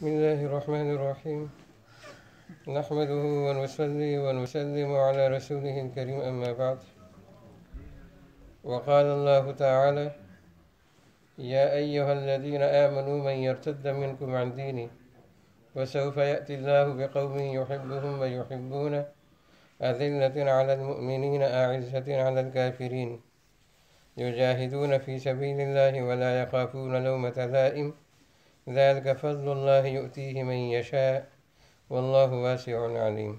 بسم الله الرحمن الرحيم نحمده ونصلي ونسلم على رسوله الكريم أما بعد وقال الله تعالى يا أيها الذين آمنوا من يرتد منكم عن ديني وسوف يأتي الله بقوم يحبهم ويحبون أذلة على المؤمنين أعزة على الكافرين يجاهدون في سبيل الله ولا يخافون لومة لائم ذلك فضل الله يؤتيه من यशा वल्लाह वासिउन अलीम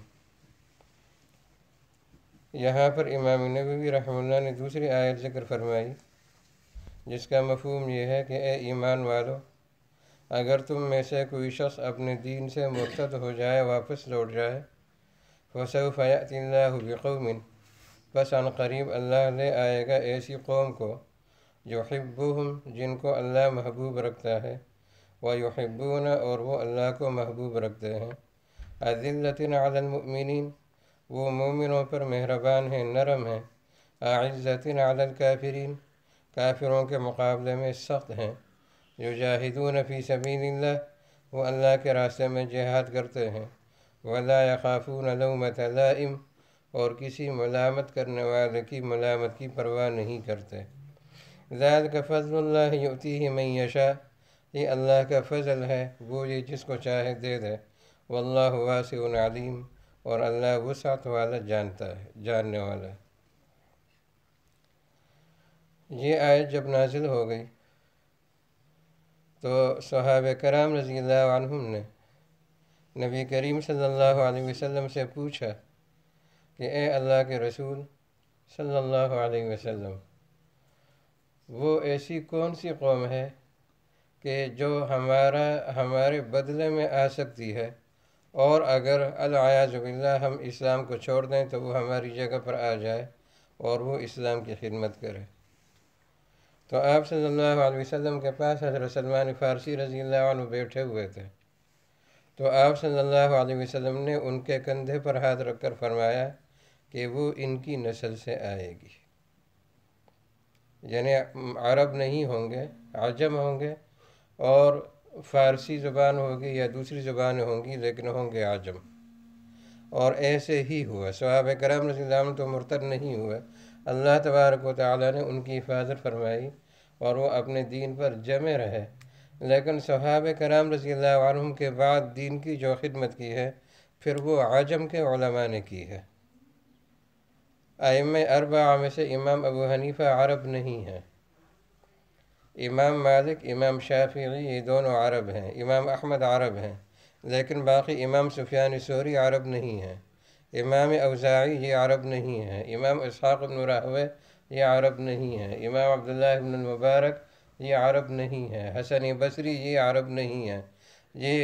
यहाँ पर इमाम नबी रहमल्ला ने दूसरी आयत जिक्र फरमाई जिसका मफहम यह है कि ए ईमान वालो अगर तुम में से कोई शख्स अपने दीन से मुर्तद हो जाए वापस लौट जाए फसफ़यातिल्लाबिन बस अन करीब अल्लाह ले आएगा ऐसी कौम को जो हिब्बुहम जिनको अल्लाह महबूब रखता है वयुब्बून और वो अल्लाह को महबूब रखते हैं अज़िल्लतिन आलमिन वो मोमिनों पर मेहरबान हैं नरम हैं आज़तिन आलल काफिरों के मुकाबले में सख्त हैं जो जाहिदून फ़ी सबील वो अल्लाह के रास्ते में जहाद करते हैं वला यकाफ़ून लमतम और किसी मलामत करने वाले की मलामत की परवाह नहीं करते ज़ैद का फजल्ला युती ही मैशा ये अल्लाह का फजल है वो ये जिसको चाहे दे दे वल्ला वासन और अल्लाह वसात वाला जानता है जानने वाला ये आयत जब नाजिल हो गई तो सहाब कराम रज़ी ने नबी करीम सल्लल्लाहु अलैहि वसल्लम से पूछा कि ए अल्लाह के रसूल सल्लल्लाहु अलैहि वसल्लम वो ऐसी कौन सी कौम है कि जो हमारा हमारे बदले में आ सकती है और अगर अलयाजुबिल्ला हम इस्लाम को छोड़ दें तो वो हमारी जगह पर आ जाए और वो इस्लाम की खिदमत करे तो आप सल्लल्लाहु अलैहि वसल्लम के पास हजरत सलमान फ़ारसी रजी अल्लाह बैठे हुए थे तो आप सल्लल्लाहु अलैहि वसल्लम ने उनके कंधे पर हाथ रखकर फरमाया कि वो इनकी नस्ल से आएगी यानी अरब नहीं होंगे आजम होंगे और फ़ारसी ज़बान होगी या दूसरी ज़बान होंगी लेकिन होंगे आजम और ऐसे ही हुआ सहाब कराम नाम तो मुरतर नहीं हुआ अल्लाह तबारक ताली ने उनकी हिफाजत फरमाई और वो अपने दीन पर जमे रहे लेकिन सहाब कराम रसी रसीम के बाद दीन की जो खिदमत की है फिर वो आजम के ओलमा ने की है आयम अरबा में से इमाम अबू हनीफ़ा अरब नहीं हैं इमाम मालिक इमाम शाफी ये दोनों अरब हैं इमाम अहमद अरब हैं लेकिन बाकी इमाम सुफियान शोरी अरब नहीं हैं इमाम अवज़ाई ये अरब नहीं हैं इमाम इसहाक़ ये अरब नहीं हैं इमाम अब्दुल्लाबारक ये अरब नहीं हैं हसन बसरी ये अरब नहीं हैं ये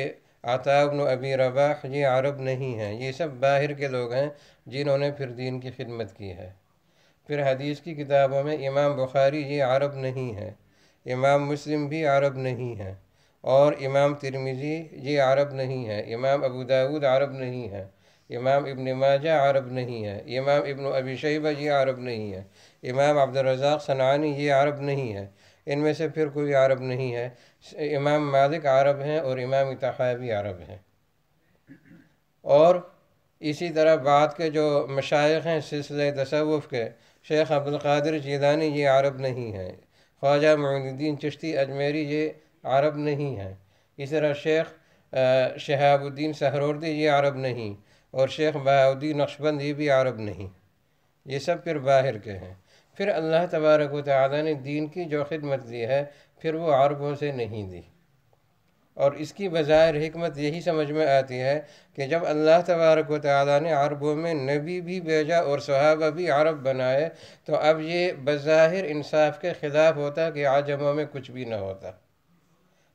आताबन अबी रबाह ये अरब नहीं हैं ये सब बाहर के लोग हैं जिन्होंने फिर दीन की खिदमत की है फिर हदीस की किताबों में इमाम बुखारी ये अरब नहीं हैं इमाम मुस्लिम भी अरब नहीं हैं और इमाम तिरमिज़ी ये अरब नहीं है इमाम अबू दाऊद अरब नहीं है इमाम इब्न माजा अरब नहीं है इमाम इब्न अबी शैबा ये अरब नहीं है इमाम अब्दुलरजाक सनानी ये अरब नहीं है इनमें से फिर कोई अरब नहीं है इमाम मालिक अरब हैं और इमाम इतहा भी अरब हैं और इसी तरह बाद के जो मशाइ हैं सिलसिले तसवुफ़ के शेख अब्दुल्कर जीदानी ये अरब नहीं हैं ख्वाजा मोहनुद्दीन चश्ती अजमेरी ये अरब नहीं हैं इस तरह शेख शहाबुद्दीन सहरोदी ये अरब नहीं और शेख बहाउद्दीन नक्शबंद ये भी अरब नहीं ये सब फिर बाहर के हैं फिर अल्लाह तबारक वाली ने दीन की जो खिदमत दी है फिर वो अरबों से नहीं दी और इसकी बजाय हमत यही समझ में आती है कि जब अल्लाह तबारक ताली ने अरबों में नबी भी भेजा और सहाबा भी अरब बनाए तो अब ये बज़ाहिर इंसाफ के ख़िलाफ़ होता कि आजमों में कुछ भी ना होता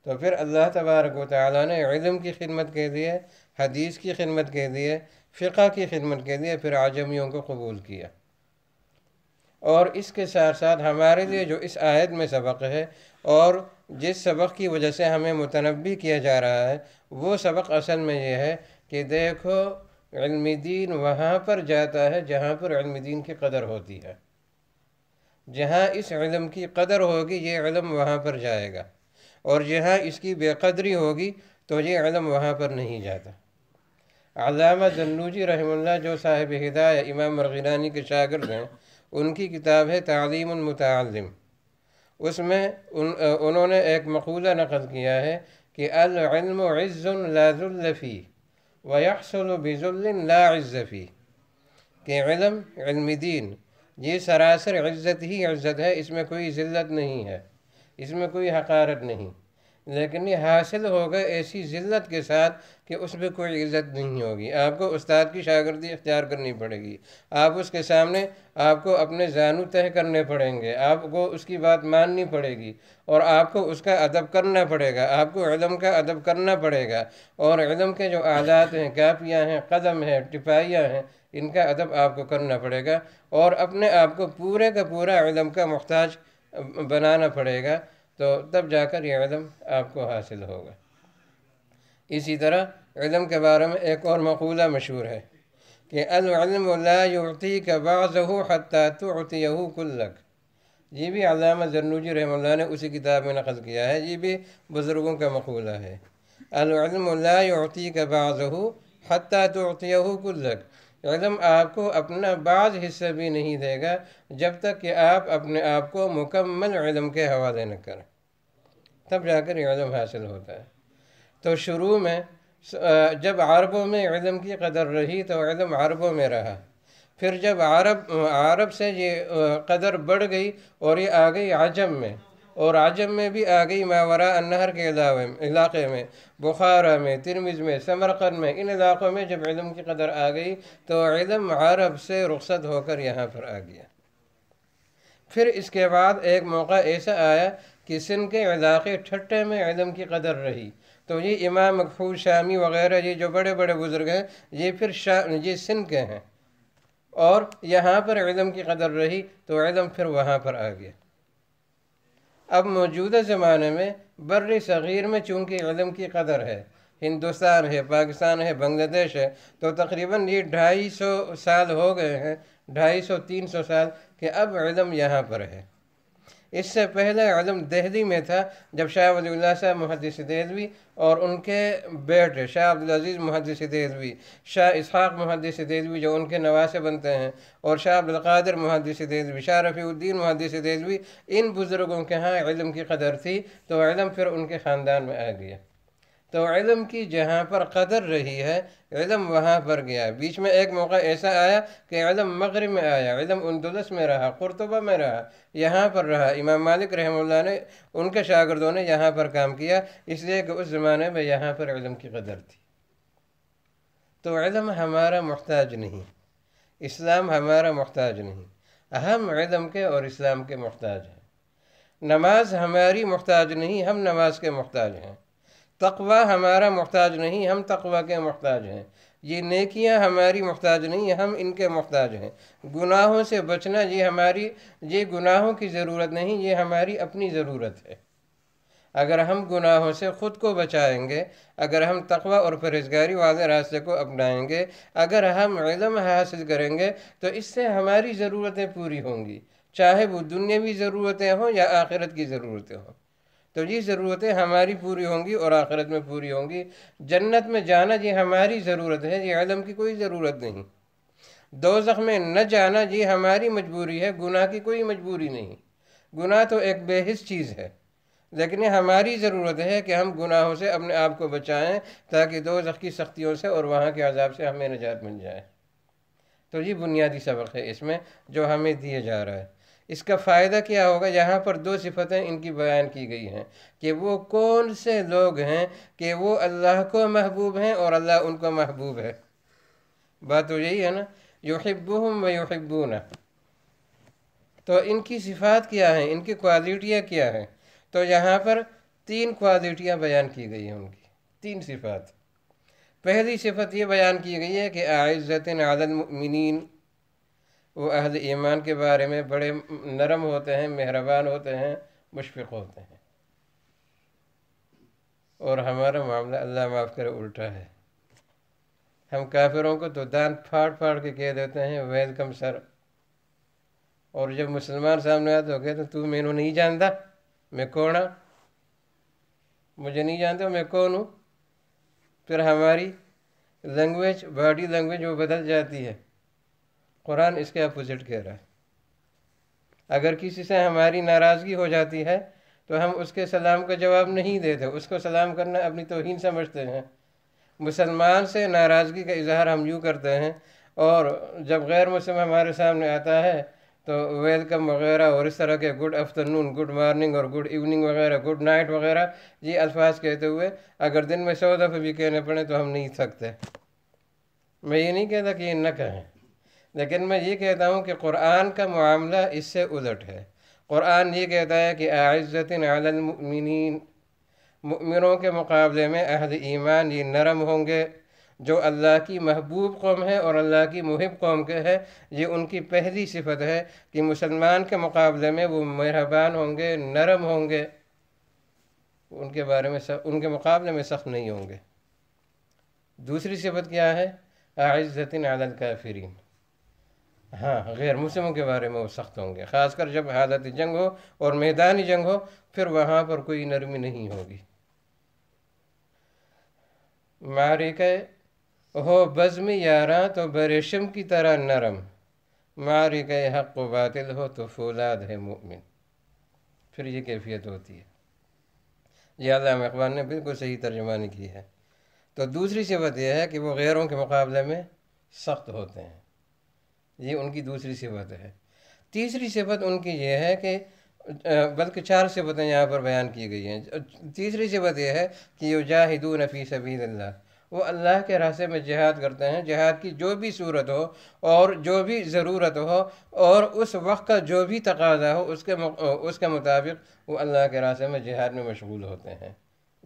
तो फिर अल्लाह तबारक ताली ने इलम की खिदमत के लिए हदीस की खिदमत के लिए फ़िका की खिदमत के लिए फिर आजमियों को कबूल किया और इसके साथ साथ हमारे लिए जो इस आयत में सबक है और जिस सबक की वजह से हमें मुतनबी किया जा रहा है वो सबक असल में ये है कि देखो दीन वहाँ पर जाता है जहाँ पर दीन की कदर होती है जहाँ इस इलम की कदर होगी ये इलम वहाँ पर जाएगा और जहाँ इसकी बेकदरी होगी तो ये इलम वहाँ पर नहीं जाता अलामा जन्नूजी रहमल्ला जो साहिब हिदाय इमाम मरगिरानी के शागिर्द हैं ان کی کتاب ہے تعظیم المتعلم اس میں انہوں نے ایک مقولہ نقل کیا ہے کہ العلم عز لا ذل فی ویحصل بذل لا عز فی کہ علم علم دین یہ سراسر عزت ہی عزت ہے اس میں کوئی ذلت نہیں ہے اس میں کوئی حقارت نہیں लेकिन ये हासिल होगा ऐसी ज़िल्त के साथ कि उसमें कोई इज़्ज़त नहीं होगी आपको उस्ताद की शागिर्दी इख्तियार करनी पड़ेगी आप उसके सामने आपको अपने जानू तय करने पड़ेंगे आपको उसकी बात माननी पड़ेगी और आपको उसका अदब करना पड़ेगा आपको इलम का अदब करना पड़ेगा और इलम के जो आदात हैं कापियाँ हैं कदम हैं टिपाइयाँ हैं इनका अदब आपको करना पड़ेगा और अपने आप को पूरे का पूरा इलम का मुहताज बनाना पड़ेगा तो तब जाकर यह इलम आपको हासिल होगा इसी तरह इलम के बारे में एक और मकूला मशहूर है कि अलमती का बाज़ू हती तो कुल्लक ये भी अलामा जरनूजी रहमल्ला ने उसी किताब में नकल किया है ये भी बुज़ुर्गों का मकूला है अलमती का बाज़ू हती तो कुल्लक इलम आपको अपना बाज हिस्सा भी नहीं देगा जब तक कि आप अपने आप को मुकम्मल इलम के हवाले न करें तब जाकर इलम हासिल होता है तो शुरू में जब अरबों में इलम की कदर रही तो इलम अरबों में रहा फिर जब अरब अरब से ये कदर बढ़ गई और ये आ गई आजम में और आजम में भी आ गई मावरा अनहर के इलाके में इलाके में बुखारा में तिरमिज में समरकंद में इन इलाक़ों में जब इलम की कदर आ गई तो इलम अरब से रुखसत होकर यहाँ पर आ गया फिर इसके बाद एक मौका ऐसा आया किसन के इलाके ठट्टे में अदम की कदर रही तो ये इमाम मकफूल शामी वगैरह ये जो बड़े बड़े बुज़ुर्ग हैं ये फिर शाह ये सिंध के हैं और यहाँ पर अदम की कदर रही तो अदम फिर वहाँ पर आ गया अब मौजूदा ज़माने में बर सग़ीर में चूँकि अदम की कदर है हिंदुस्तान है पाकिस्तान है बांग्लादेश है तो तकरीबन ये ढाई सौ साल हो गए हैं ढाई सौ तीन सौ साल कि अब अदम यहाँ पर है इससे पहले आलम दहली में था जब शाह वलील्ला शाह मुहदस देलवी और उनके बेटे शाह अब्दुलज़ीज़ मुहदस देलवी शाह इसहाक़ मुहदस देलवी जो उनके नवासे बनते हैं और शाह अब्दुल्कर मुहदस देलवी शाह रफ़ीद्दीन मुहदस देलवी इन बुज़ुर्गों के यहाँ इलम की कदर थी तो इलम फिर उनके ख़ानदान में आ गया तो इलम की जहाँ पर कदर रही है इलम वहाँ पर गया बीच में एक मौका ऐसा आया कि इलम मगरब में आया इलम उनदुलस में रहा कुरतबा में रहा यहाँ पर रहा इमाम मालिक रहमुल्ला ने उनके शागिदों ने यहाँ पर काम किया इसलिए कि उस ज़माने में यहाँ पर इलम की कदर थी तो इलम हमारा मोहताज नहीं इस्लाम हमारा मोहताज नहीं अहम इलम के और इस्लाम के मोहताज हैं नमाज हमारी मोहताज नहीं हम नमाज के मोहताज हैं तकवा हमारा मोहताज नहीं हम तकवा के मोहताज हैं ये नेकियां हमारी मोहताज नहीं है हम इनके मोहताज हैं गुनाहों से बचना ये हमारी ये गुनाहों की ज़रूरत नहीं ये हमारी अपनी ज़रूरत है अगर हम गुनाहों से ख़ुद को बचाएंगे अगर हम तकवा और परहेजगारी वाले रास्ते को अपनाएंगे अगर हम इलम हासिल करेंगे तो इससे हमारी ज़रूरतें पूरी होंगी चाहे वो दुनियावी ज़रूरतें हों या आखिरत की ज़रूरतें हों तो ये ज़रूरतें हमारी पूरी होंगी और आखिरत में पूरी होंगी जन्नत में जाना ये हमारी ज़रूरत है ये आलम की कोई ज़रूरत नहीं दो में न जाना ये हमारी मजबूरी है गुनाह की कोई मजबूरी नहीं गुनाह तो एक बेहस चीज़ है लेकिन हमारी ज़रूरत है कि हम गुनाहों से अपने आप को बचाएं ताकि दो की सख्तियों से और वहाँ के अजाब से हमें निजात मिल जाए तो ये बुनियादी सबक है इसमें जो हमें दिए जा रहा है इसका फ़ायदा क्या होगा यहाँ पर दो सिफतें इनकी बयान की गई हैं कि वो कौन से लोग हैं कि वो अल्लाह को महबूब हैं और अल्लाह उनको महबूब है बात तो यही है ना युहब्बुहम व न तो इनकी सिफात क्या हैं इनकी क्वालिटियाँ क्या हैं तो यहाँ पर तीन क्वालिटियाँ बयान की गई हैं उनकी तीन सिफात पहली सिफत ये बयान की गई है कि आयज़त आदल मिनीन वो अहद ईमान के बारे में बड़े नरम होते हैं मेहरबान होते हैं मुशफ़ होते हैं और हमारा मामला अल्लाह माफ़ करे उल्टा है हम काफिरों को तो दांत फाड़ फाड़ के कह देते हैं वेलकम सर और जब मुसलमान सामने आते हो गए तो तू मैनू नहीं जानता मैं कौन हाँ मुझे नहीं जानते मैं कौन हूँ फिर हमारी लैंग्वेज बॉडी लैंग्वेज वो बदल जाती है कुरान इसके अपोजिट कह रहा है अगर किसी से हमारी नाराज़गी हो जाती है तो हम उसके सलाम का जवाब नहीं देते उसको सलाम करना अपनी तोहन समझते हैं मुसलमान से नाराज़गी का इजहार हम यूँ करते हैं और जब गैर मुस्लिम हमारे सामने आता है तो वेलकम वगैरह और इस तरह के गुड आफ्टरनून गुड मॉर्निंग और गुड इवनिंग वगैरह गुड नाइट वगैरह ये अल्फाज कहते हुए अगर दिन में सौ दफ़े भी कहने पड़े तो हम नहीं थकते मैं ये नहीं कहता कि ये न कहें लेकिन मैं ये कहता हूँ कि कुरान का मामला इससे उलट है कुरान ये कहता है कि आज़तिन आलमिन ममिनों के मुकाबले में अहद ईमान ये नरम होंगे जो अल्लाह की महबूब कौम है और अल्लाह की महब कौम के है ये उनकी पहली सिफत है कि मुसलमान के मुकाबले में वो मेहरबान होंगे नरम होंगे उनके बारे में सख उनके मुकाबले में सख्त नहीं होंगे दूसरी सिफत क्या है आज़तिन आलल काफरीन हाँ गैर मुस्लिमों के बारे में वो सख्त होंगे ख़ासकर जब हालत जंग हो और मैदानी जंग हो फिर वहाँ पर कोई नरमी नहीं होगी कहे हो बज़म यारा तो बरेशम की तरह नरम कहे हक व बातिल हो तो फौलाद है मुमिन फिर ये कैफियत होती है यह अल्लाह इकबाल ने बिल्कुल सही तर्जमानी की है तो दूसरी सिफत यह है कि वो गैरों के मुकाबले में सख्त होते हैं ये उनकी दूसरी सिफत है तीसरी सिफत उनकी ये है कि बल्कि चार सिफतें यहाँ पर बयान की गई हैं तीसरी सिफत यह है कि युजाहिदू नफ़ी सबी वो अल्लाह के रास्ते में जिहाद करते हैं जिहाद की जो भी सूरत हो और जो भी ज़रूरत हो और उस वक्त का जो भी तकाजा हो उसके उसके मुताबिक वो अल्लाह के रास्ते में जिहाद में मशगूल होते हैं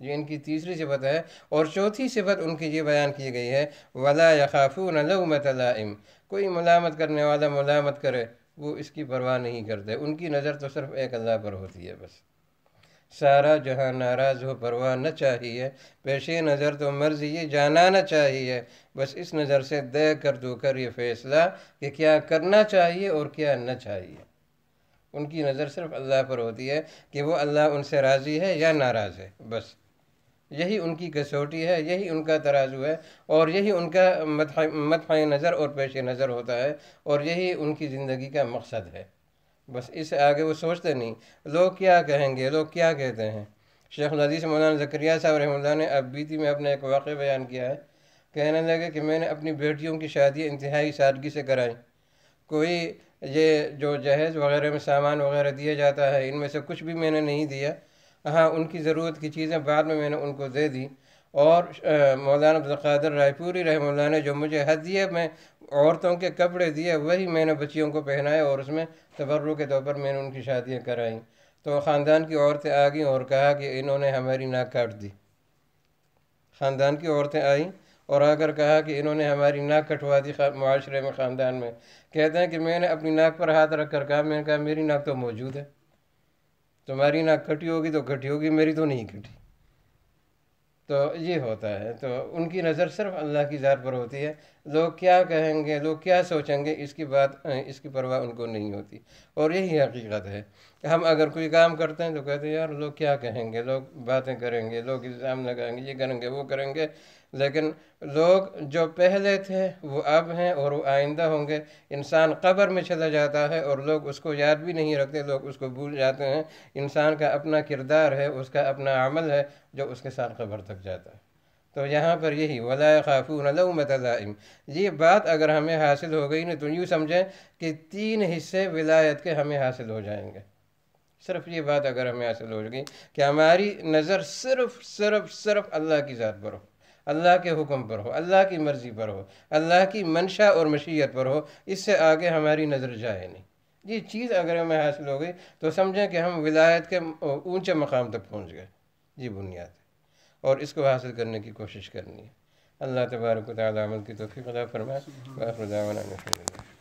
ये इनकी तीसरी सिफत है और चौथी सिफत उनकी ये बयान की गई है वला यखाफू नलमतलाइम कोई मलामत करने वाला मलामत करे वो इसकी परवाह नहीं करते उनकी नज़र तो सिर्फ एक अल्लाह पर होती है बस सारा जहाँ नाराज हो परवाह न चाहिए पेशे नज़र तो मर्जी ये जाना न चाहिए बस इस नज़र से दे कर दो कर ये फैसला कि क्या करना चाहिए और क्या न चाहिए उनकी नज़र सिर्फ अल्लाह पर होती है कि वो अल्लाह उनसे राज़ी है या नाराज़ है बस यही उनकी कसौटी है यही उनका तराजू है और यही उनका मदफ़ नज़र और पेश नज़र होता है और यही उनकी ज़िंदगी का मकसद है बस इससे आगे वो सोचते नहीं लोग क्या कहेंगे लोग क्या कहते हैं शेख नदीस मौलाना जकरिया साहब रहा ने अब बीती में अपना एक वाक़ बयान किया है कहने लगे कि मैंने अपनी बेटियों की शादी इंतहाई सादगी से कराई कोई ये जो जहेज़ वगैरह में सामान वगैरह दिया जाता है इनमें से कुछ भी मैंने नहीं दिया हाँ उनकी ज़रूरत की चीज़ें बाद में मैंने उनको दे दी और मौलाना अब्दुल्कर रायपुरी मौलाना ने जो मुझे हदिये में औरतों के कपड़े दिए वही मैंने बच्चियों को पहनाए और उसमें तबर्रु के तौर पर मैंने उनकी शादियाँ कराई तो ख़ानदान की औरतें आ गईं और कहा कि इन्होंने हमारी नाक काट दी ख़ानदान की औरतें आईं और आकर कहा कि इन्होंने हमारी नाक कटवा दी माशरे में ख़ानदान में कहते हैं कि मैंने अपनी नाक पर हाथ रख कर कहा मैंने कहा मेरी नाक तो मौजूद है तुम्हारी ना कटी होगी तो कटी होगी मेरी तो नहीं कटी तो ये होता है तो उनकी नज़र सिर्फ अल्लाह की ज़ात पर होती है लोग क्या कहेंगे लोग क्या सोचेंगे इसकी बात इसकी परवाह उनको नहीं होती और यही हकीकत है हम अगर कोई काम करते हैं तो कहते हैं यार लोग क्या कहेंगे लोग बातें करेंगे लोग इल्ज़ाम लगाएंगे ये करेंगे वो करेंगे लेकिन लोग जो पहले थे वो अब हैं और वो आइंदा होंगे इंसान कब्र में चला जाता है और लोग उसको याद भी नहीं रखते लोग उसको भूल जाते हैं इंसान का अपना किरदार है उसका अपना अमल है जो उसके साथ कब्र तक जाता है तो यहाँ पर यही वला खाफून मतलाइम ये बात अगर हमें हासिल हो गई ना तो यूँ समझें कि तीन हिस्से विलायत के हमें हासिल हो जाएंगे सिर्फ ये बात अगर हमें हासिल हो गई कि हमारी नज़र सिर्फ सिर्फ सिर्फ अल्लाह की ज़ात पर हो अल्लाह के हुक्म पर हो अल्लाह की मर्ज़ी पर हो अल्लाह की मंशा और मशीयत पर हो इससे आगे हमारी नज़र जाए नहीं ये चीज़ अगर हमें हासिल हो गई तो समझें कि हम विलायत के ऊंचे मकाम तक पहुँच गए ये बुनियाद है और इसको हासिल करने की कोशिश करनी है अल्लाह तबारक तमल की तोफ़ी अदा फरमाए